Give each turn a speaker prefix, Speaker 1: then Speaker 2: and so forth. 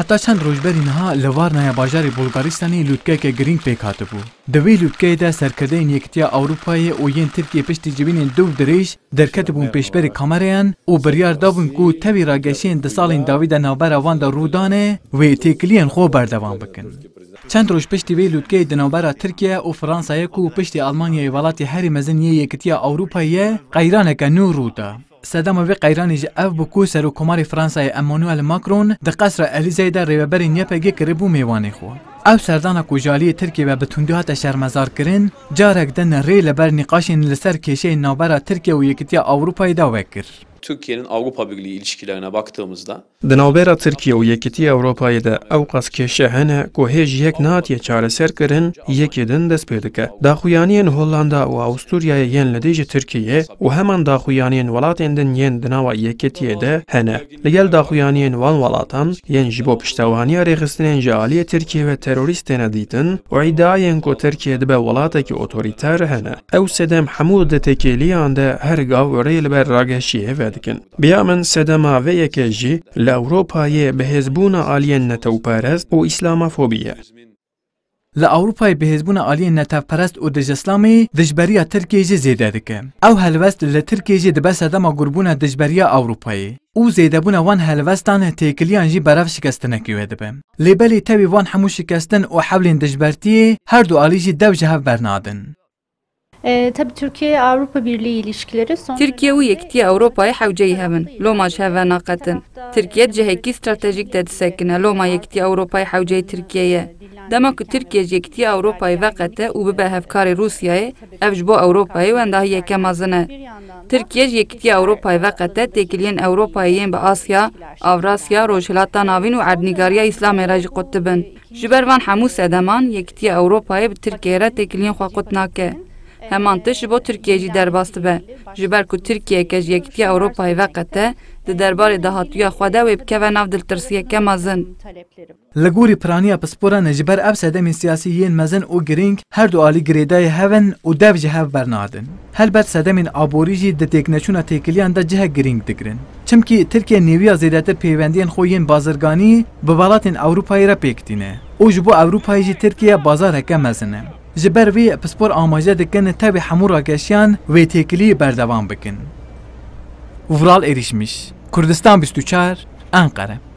Speaker 1: حتی چەند ڕۆژبەری نەها لەوارنایە باژاری بولگاریستانی لوتکەکە گرنگ پێک هاتبوو دەوێ لوتکەیدا سەرکردەی یەکتیا ئەوروپایە و یەن ترکیە پشتی جبینێن دوو درێژ دەرکەت بوون پێشبەری کامەرەیان و بڕیاردابوون و تەوی ڕاگەشتێن دە ساڵین داویدا ناوبەراواندا ڕوودانێ وێ تێکلیان خۆ بەردەوام بکن. چەند ڕۆژ پشتی وی لوتکەی دنەوبەرە ترکیا و فرانسایەک و پشتی ئەلمانیای وڵاتی هەری مەزنیە یەکتیا ئەوروپایە قەیرانەکە نوو ڕوودا. Sedamov qeyranî ji ev bû ku serokkomarê Fransayê Emmanuel Macron di qesra Elîzeyê de rêveberên yepegê kiribû mêvanê xwe. Ev serdana kujaliyê Tirkiye ve bi tundû hate şermezar kirin, carek de nerê li ber nîqaşên li ser kêşeyên navbera Tirkiye û Yekîtiya Avrupa'yı da vekir.
Speaker 2: Türkiye'nin Avrupa Birliği ilişkilerine baktığımızda دناوبێرە ترکیە و یەکێتی ئەوروپایدا ئەو قەسکێشە هەنە کۆ هێژ یەک ناتیە چارەسەرکردن یەکێدن دەست پێ دەکە داخویانیان هۆلاندا و ئاوستوریایە یەن لە دێژی ترکیە و هەمان داخویانیان وڵاتێندن یەن دناوە یەکێتیەدە هەنە لەگەل داخویانیان وان ولاتان وڵاتان یەن ji بۆ پشتەوانیە ڕێخستنێن جاالیە ترکیەوە تەرۆریستێنە دیتن وعیدایەن کۆ ترکیە دەبە وڵاتێکی ئۆتۆریتار هەنە ئەو سەدەم هەموو ریل بر وەڕێ لەبەر ڕاگەشیەوە دکن بیا من سەدەماوەیەکێژی لە لە ئەوروپایە بە هێزبوونە ئالیەن نەتەوپەرست و به هزبون ئەوروپای بەهێزبوونە او دجسلامی و دژەسلامی
Speaker 1: دژبەریە ترکێژی زێدە دکه. ئەو هەلوەست لە ترکێژی بس گربون دشبری اوروپایی. او زیده بونه وان هەلوەستانە تێکلیانژی شکست شکستنەکی وێ دەبن. لیبلی تەوی وان هەموو شکستن و هر دو هەردوو جی دو جهه برنادن.
Speaker 3: تب تركيا اوروبا بيرلي ايليشكيلري سون تركيا و يكتي اوروبا اي حوجي هبن لو ما شافا ناقتن تركيا جهه كي استراتيجيك تد ساكنه لو ما يكتي اوروبا اي حوجي تركيا يه. دما كو تركيا جيكتي اوروبا اي وقته و ببه هفكار روسيا اي افجبو اوروبا اي وان داهي اي كمازنه تركيا جيكتي اوروبا اي وقته تيكلين اوروبا ايين با اسيا اوراسيا روشلاتا ناوين و عدنگاريا اسلام راج قطبن جبروان حموس ادمان يكتي اوروبا اي بتركيا را تيكلين خواقوتناكه Heman tişi bo Türkiye'ci derbastı be. Jiber ku Türkiye keş yektiye Avrupa'yı ve qete di derbarê dahatiya Xwedê wê bikeve nav diltirsiyeke mezin.
Speaker 1: Li gorî piraniya pisporan ji ber ev sedemên siyasî yên mezin û girîng her du alî girêdayê hevin û dev ji hev bernadin. Helbet sedemên aborî jî di têkneçûna têkiliyan de cihek girîng digirin. Çimkî Tirkiye nêviya zêdetir pêwendiyên xwe yên bazirganî bi welatên Ewropayê re pêkitîne. û ji bo Ewropayê jî Tirkiye bazareke mezin e. ji ber vê pispor amaje dikin tevê hemû rageşiyan vê têkiliyê berdewam bikin. Vural erişmiş. Kurdistan 24 Ankara